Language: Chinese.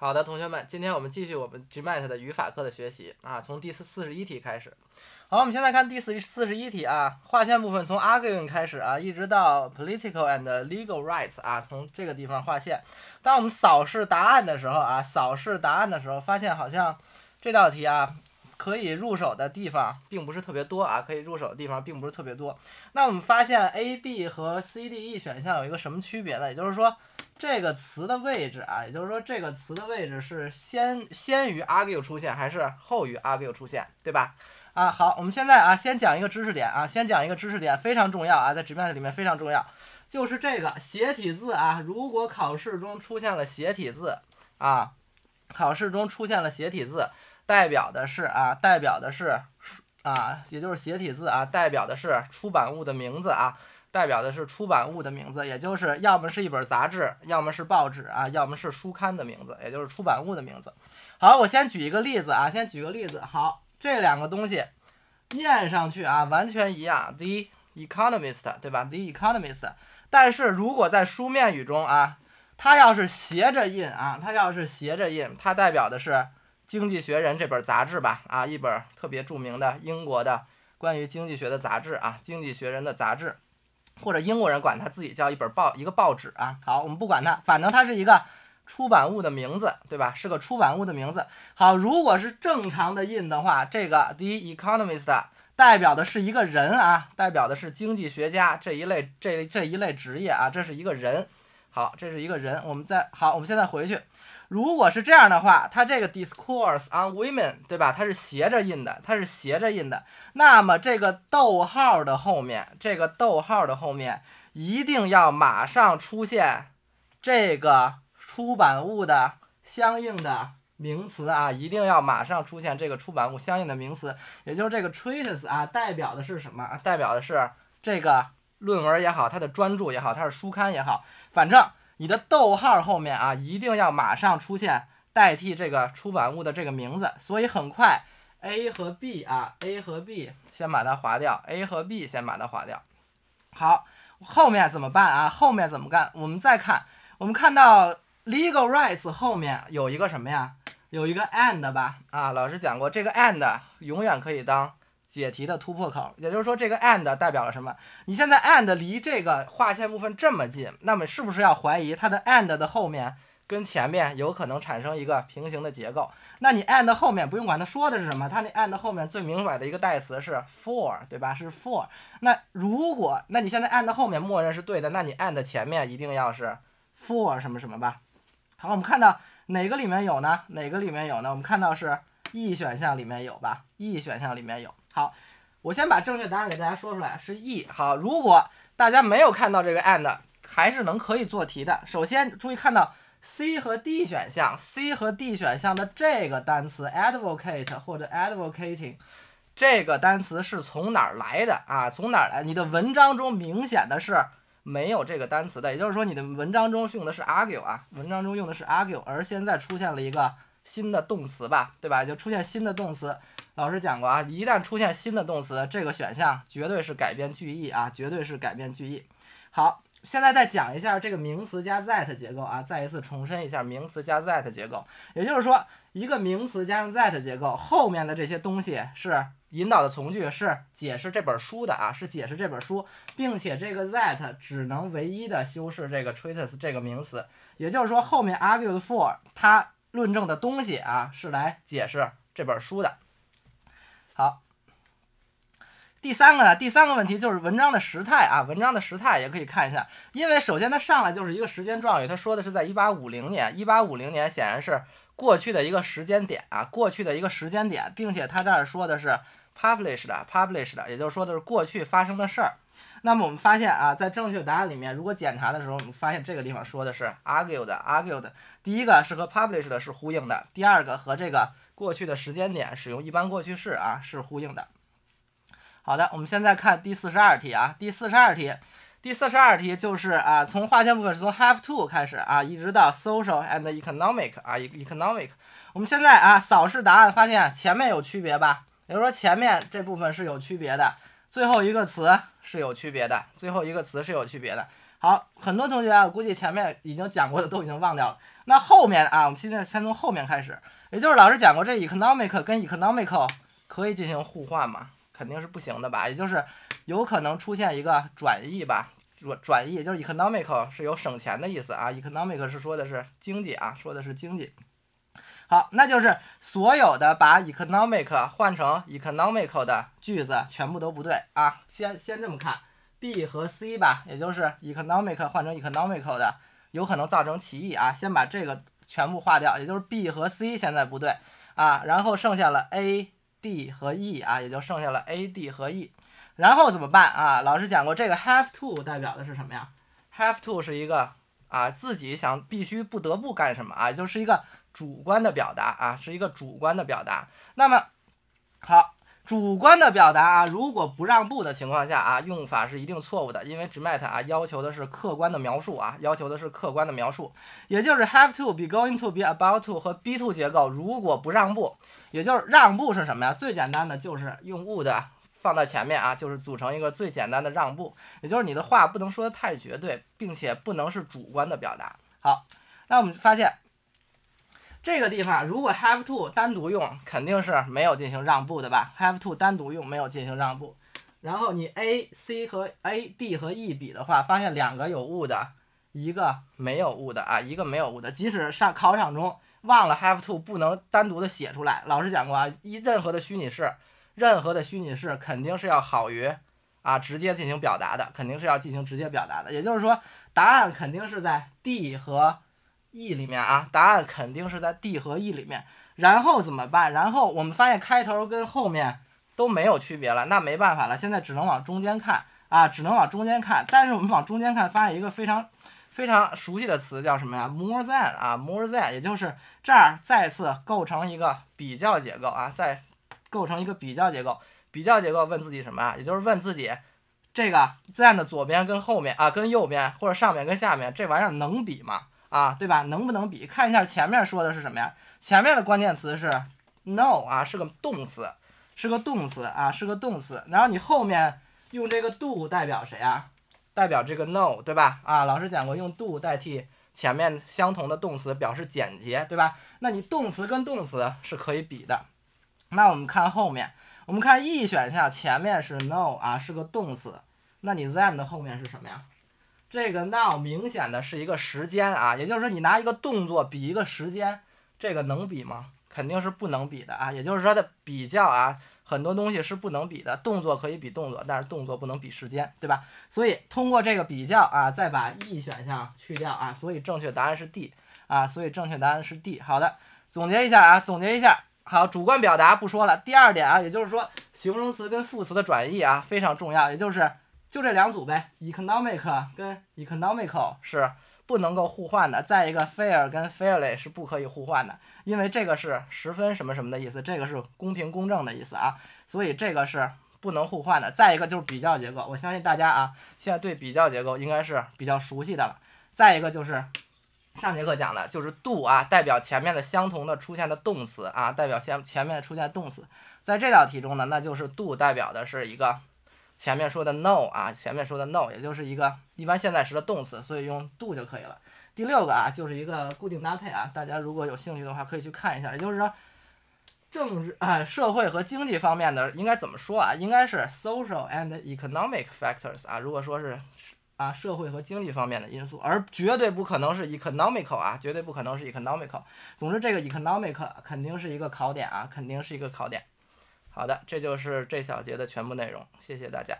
好的，同学们，今天我们继续我们 Gmat 的语法课的学习啊，从第四四十一题开始。好，我们现在看第四四十一题啊，划线部分从 arguing 开始啊，一直到 political and legal rights 啊，从这个地方划线。当我们扫视答案的时候啊，扫视答案的时候，发现好像这道题啊。可以入手的地方并不是特别多啊，可以入手的地方并不是特别多。那我们发现 A、B 和 C、D、E 选项有一个什么区别呢？也就是说，这个词的位置啊，也就是说这个词的位置是先先于 argue 出现，还是后于 argue 出现，对吧？啊，好，我们现在啊，先讲一个知识点啊，先讲一个知识点非常重要啊，在直面里面非常重要，就是这个斜体字啊。如果考试中出现了斜体字啊，考试中出现了斜体字。代表的是啊，代表的是啊，也就是斜体字啊，代表的是出版物的名字啊，代表的是出版物的名字，也就是要么是一本杂志，要么是报纸啊，要么是书刊的名字，也就是出版物的名字。好，我先举一个例子啊，先举个例子。好，这两个东西念上去啊，完全一样，The Economist，对吧？The Economist，但是如果在书面语中啊，它要是斜着印啊，它要是斜着印，它代表的是。《经济学人》这本杂志吧，啊，一本特别著名的英国的关于经济学的杂志啊，《经济学人》的杂志，或者英国人管他自己叫一本报一个报纸啊。好，我们不管它，反正它是一个出版物的名字，对吧？是个出版物的名字。好，如果是正常的印的话，这个第一《economist》代表的是一个人啊，代表的是经济学家这一类这这一类职业啊，这是一个人。好，这是一个人。我们再好，我们现在回去。如果是这样的话，它这个 discourse on women，对吧？它是斜着印的，它是斜着印的。那么这个逗号的后面，这个逗号的后面，一定要马上出现这个出版物的相应的名词啊！一定要马上出现这个出版物相应的名词，也就是这个 treatise 啊，代表的是什么？代表的是这个。论文也好，它的专著也好，它是书刊也好，反正你的逗号后面啊，一定要马上出现代替这个出版物的这个名字。所以很快，A 和 B 啊，A 和 B 先把它划掉，A 和 B 先把它划掉。好，后面怎么办啊？后面怎么干？我们再看，我们看到 legal rights 后面有一个什么呀？有一个 and 吧？啊，老师讲过，这个 and 永远可以当。解题的突破口，也就是说这个 and 代表了什么？你现在 and 离这个划线部分这么近，那么是不是要怀疑它的 and 的后面跟前面有可能产生一个平行的结构？那你 and 后面不用管它说的是什么，它那 and 后面最明摆的一个代词是 for，对吧？是 for。那如果，那你现在 and 后面默认是对的，那你 and 前面一定要是 for 什么什么吧？好，我们看到哪个里面有呢？哪个里面有呢？我们看到是 E 选项里面有吧？E 选项里面有。好，我先把正确答案给大家说出来，是 E。好，如果大家没有看到这个 and，还是能可以做题的。首先注意看到 C 和 D 选项，C 和 D 选项的这个单词 advocate 或者 advocating，这个单词是从哪儿来的啊？从哪儿来？你的文章中明显的是没有这个单词的，也就是说你的文章中用的是 argue 啊，文章中用的是 argue，而现在出现了一个新的动词吧，对吧？就出现新的动词。老师讲过啊，一旦出现新的动词，这个选项绝对是改变句意啊，绝对是改变句意。好，现在再讲一下这个名词加 that 结构啊，再一次重申一下名词加 that 结构，也就是说一个名词加上 that 结构，后面的这些东西是引导的从句，是解释这本书的啊，是解释这本书，并且这个 that 只能唯一的修饰这个 treatise 这个名词，也就是说后面 argued for 它论证的东西啊，是来解释这本书的。好，第三个呢？第三个问题就是文章的时态啊。文章的时态也可以看一下，因为首先它上来就是一个时间状语，它说的是在1850年。1850年显然是过去的一个时间点啊，过去的一个时间点，并且它这儿说的是 published，published，也就是说的是过去发生的事儿。那么我们发现啊，在正确答案里面，如果检查的时候，我们发现这个地方说的是 argued，argued。第一个是和 published 是呼应的，第二个和这个。过去的时间点使用一般过去式啊，是呼应的。好的，我们现在看第四十二题啊，第四十二题，第四十二题就是啊，从划线部分是从 have to 开始啊，一直到 social and economic 啊 economic。我们现在啊扫视答案，发现前面有区别吧？也就是说前面这部分是有区别的，最后一个词是有区别的，最后一个词是有区别的。好，很多同学啊，我估计前面已经讲过的都已经忘掉了。那后面啊，我们现在先从后面开始。也就是老师讲过，这 economic 跟 economical 可以进行互换嘛？肯定是不行的吧？也就是有可能出现一个转移吧？转转移，也就是 economical 是有省钱的意思啊，economic 是说的是经济啊，说的是经济。好，那就是所有的把 economic 换成 economical 的句子全部都不对啊。先先这么看 B 和 C 吧，也就是 economic 换成 economical 的，有可能造成歧义啊。先把这个。全部划掉，也就是 B 和 C 现在不对啊，然后剩下了 A、D 和 E 啊，也就剩下了 A、D 和 E，然后怎么办啊？老师讲过，这个 have to 代表的是什么呀？have to 是一个啊，自己想必须不得不干什么啊，就是一个主观的表达啊，是一个主观的表达。那么好。主观的表达啊，如果不让步的情况下啊，用法是一定错误的，因为 GMAT 啊要求的是客观的描述啊，要求的是客观的描述，也就是 have to be going to be about to 和 be to 结构，如果不让步，也就是让步是什么呀？最简单的就是用 would 放在前面啊，就是组成一个最简单的让步，也就是你的话不能说的太绝对，并且不能是主观的表达。好，那我们发现。这个地方如果 have to 单独用，肯定是没有进行让步的吧？have to 单独用没有进行让步。然后你 A C 和 A D 和 E 比的话，发现两个有误的，一个没有误的啊，一个没有误的。即使上考场中忘了 have to 不能单独的写出来，老师讲过啊，一任何的虚拟式，任何的虚拟式肯定是要好于啊直接进行表达的，肯定是要进行直接表达的。也就是说，答案肯定是在 D 和。e 里面啊，答案肯定是在 d 和 e 里面。然后怎么办？然后我们发现开头跟后面都没有区别了，那没办法了，现在只能往中间看啊，只能往中间看。但是我们往中间看，发现一个非常非常熟悉的词，叫什么呀？more than 啊，more than，也就是这儿再次构成一个比较结构啊，在构成一个比较结构。比较结构问自己什么啊？也就是问自己这个 than 的左边跟后面啊，跟右边或者上面跟下面这玩意儿能比吗？啊，对吧？能不能比？看一下前面说的是什么呀？前面的关键词是 no 啊，是个动词，是个动词啊，是个动词。然后你后面用这个 do 代表谁呀？代表这个 no 对吧？啊，老师讲过用 do 代替前面相同的动词，表示简洁对吧？那你动词跟动词是可以比的。那我们看后面，我们看 E 选项，前面是 no 啊，是个动词。那你 then 的后面是什么呀？这个 now 明显的是一个时间啊，也就是说你拿一个动作比一个时间，这个能比吗？肯定是不能比的啊。也就是说的比较啊，很多东西是不能比的，动作可以比动作，但是动作不能比时间，对吧？所以通过这个比较啊，再把 E 选项去掉啊，所以正确答案是 D 啊，所以正确答案是 D。好的，总结一下啊，总结一下。好，主观表达不说了。第二点啊，也就是说形容词跟副词的转义啊非常重要，也就是。就这两组呗，economic 跟 economical 是不能够互换的。再一个，fair 跟 fairly 是不可以互换的，因为这个是十分什么什么的意思，这个是公平公正的意思啊，所以这个是不能互换的。再一个就是比较结构，我相信大家啊，现在对比较结构应该是比较熟悉的了。再一个就是上节课讲的，就是 do 啊，代表前面的相同的出现的动词啊，代表先前面出现动词，在这道题中呢，那就是 do 代表的是一个。前面说的 no 啊，前面说的 no 也就是一个一般现在时的动词，所以用 do 就可以了。第六个啊，就是一个固定搭配啊，大家如果有兴趣的话可以去看一下。也就是说，政治啊、社会和经济方面的应该怎么说啊？应该是 social and economic factors 啊。如果说是啊社会和经济方面的因素，而绝对不可能是 economic a l 啊，绝对不可能是 economic。a l 总之，这个 economic 肯定是一个考点啊，肯定是一个考点。好的，这就是这小节的全部内容。谢谢大家。